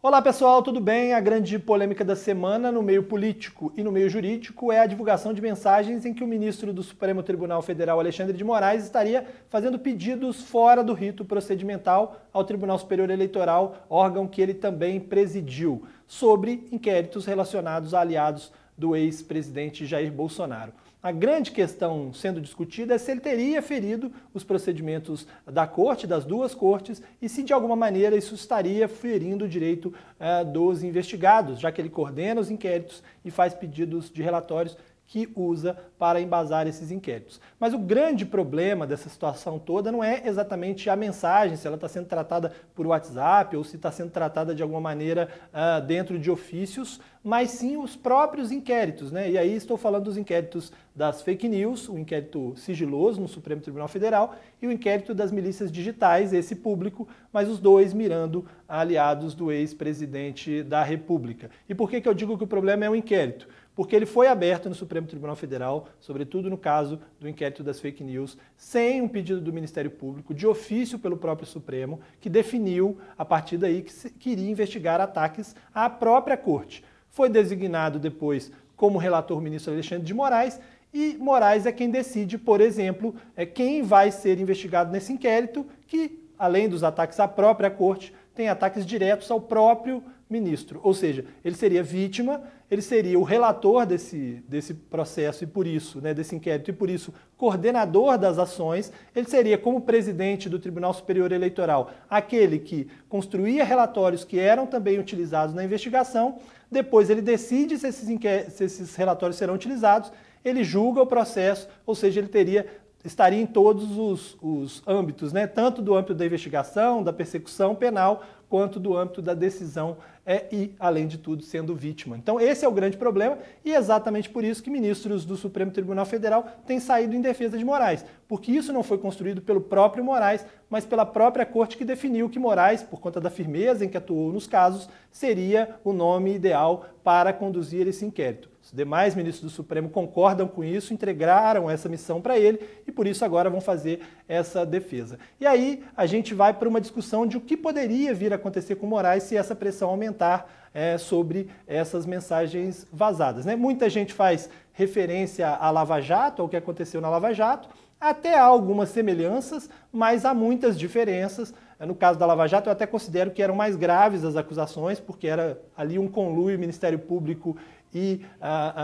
Olá pessoal, tudo bem? A grande polêmica da semana no meio político e no meio jurídico é a divulgação de mensagens em que o ministro do Supremo Tribunal Federal, Alexandre de Moraes, estaria fazendo pedidos fora do rito procedimental ao Tribunal Superior Eleitoral, órgão que ele também presidiu, sobre inquéritos relacionados a aliados do ex-presidente Jair Bolsonaro. A grande questão sendo discutida é se ele teria ferido os procedimentos da corte, das duas cortes, e se de alguma maneira isso estaria ferindo o direito uh, dos investigados, já que ele coordena os inquéritos e faz pedidos de relatórios que usa para embasar esses inquéritos. Mas o grande problema dessa situação toda não é exatamente a mensagem, se ela está sendo tratada por WhatsApp ou se está sendo tratada de alguma maneira uh, dentro de ofícios, mas sim os próprios inquéritos. Né? E aí estou falando dos inquéritos das fake news, o inquérito sigiloso no Supremo Tribunal Federal e o inquérito das milícias digitais, esse público, mas os dois mirando aliados do ex-presidente da República. E por que, que eu digo que o problema é o inquérito? porque ele foi aberto no Supremo Tribunal Federal, sobretudo no caso do inquérito das fake news, sem um pedido do Ministério Público, de ofício pelo próprio Supremo, que definiu a partir daí que queria investigar ataques à própria corte. Foi designado depois como relator o ministro Alexandre de Moraes e Moraes é quem decide, por exemplo, é quem vai ser investigado nesse inquérito, que, além dos ataques à própria corte, tem ataques diretos ao próprio ministro. Ou seja, ele seria vítima, ele seria o relator desse, desse processo e por isso, né, desse inquérito e por isso coordenador das ações, ele seria como presidente do Tribunal Superior Eleitoral, aquele que construía relatórios que eram também utilizados na investigação, depois ele decide se esses, se esses relatórios serão utilizados, ele julga o processo, ou seja, ele teria estaria em todos os, os âmbitos, né? tanto do âmbito da investigação, da persecução penal, quanto do âmbito da decisão é, e, além de tudo, sendo vítima. Então, esse é o grande problema e é exatamente por isso que ministros do Supremo Tribunal Federal têm saído em defesa de Moraes, porque isso não foi construído pelo próprio Moraes, mas pela própria corte que definiu que Moraes, por conta da firmeza em que atuou nos casos, seria o nome ideal para conduzir esse inquérito. Os demais ministros do Supremo concordam com isso, entregaram essa missão para ele e por isso agora vão fazer essa defesa. E aí a gente vai para uma discussão de o que poderia vir a acontecer com o Moraes se essa pressão aumentar é, sobre essas mensagens vazadas. Né? Muita gente faz referência à Lava Jato, ao que aconteceu na Lava Jato, até há algumas semelhanças, mas há muitas diferenças. No caso da Lava Jato, eu até considero que eram mais graves as acusações, porque era ali um conluio Ministério Público e ah,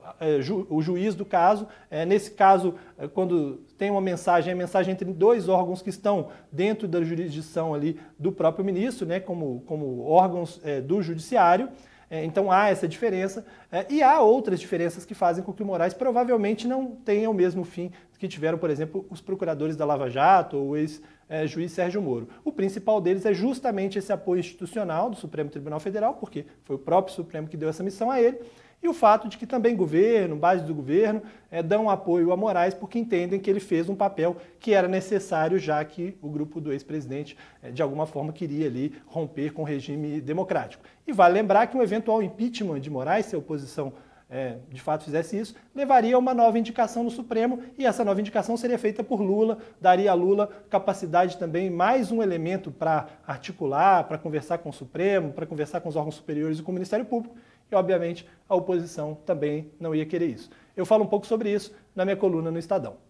ah, eh, ju, o juiz do caso. É, nesse caso, eh, quando tem uma mensagem, é mensagem entre dois órgãos que estão dentro da jurisdição ali do próprio ministro, né, como, como órgãos é, do judiciário. É, então há essa diferença é, e há outras diferenças que fazem com que o Moraes provavelmente não tenha o mesmo fim que tiveram, por exemplo, os procuradores da Lava Jato ou o ex-juiz é, Sérgio Moro. O principal deles é justamente esse apoio institucional do Supremo Tribunal Federal, porque foi o próprio Supremo que deu essa missão a ele, e o fato de que também governo, base do governo, é, dão apoio a Moraes porque entendem que ele fez um papel que era necessário, já que o grupo do ex-presidente, é, de alguma forma, queria ali romper com o regime democrático. E vale lembrar que um eventual impeachment de Moraes, se a oposição é, de fato fizesse isso, levaria a uma nova indicação no Supremo e essa nova indicação seria feita por Lula, daria a Lula capacidade também, mais um elemento para articular, para conversar com o Supremo, para conversar com os órgãos superiores e com o Ministério Público. E, obviamente, a oposição também não ia querer isso. Eu falo um pouco sobre isso na minha coluna no Estadão.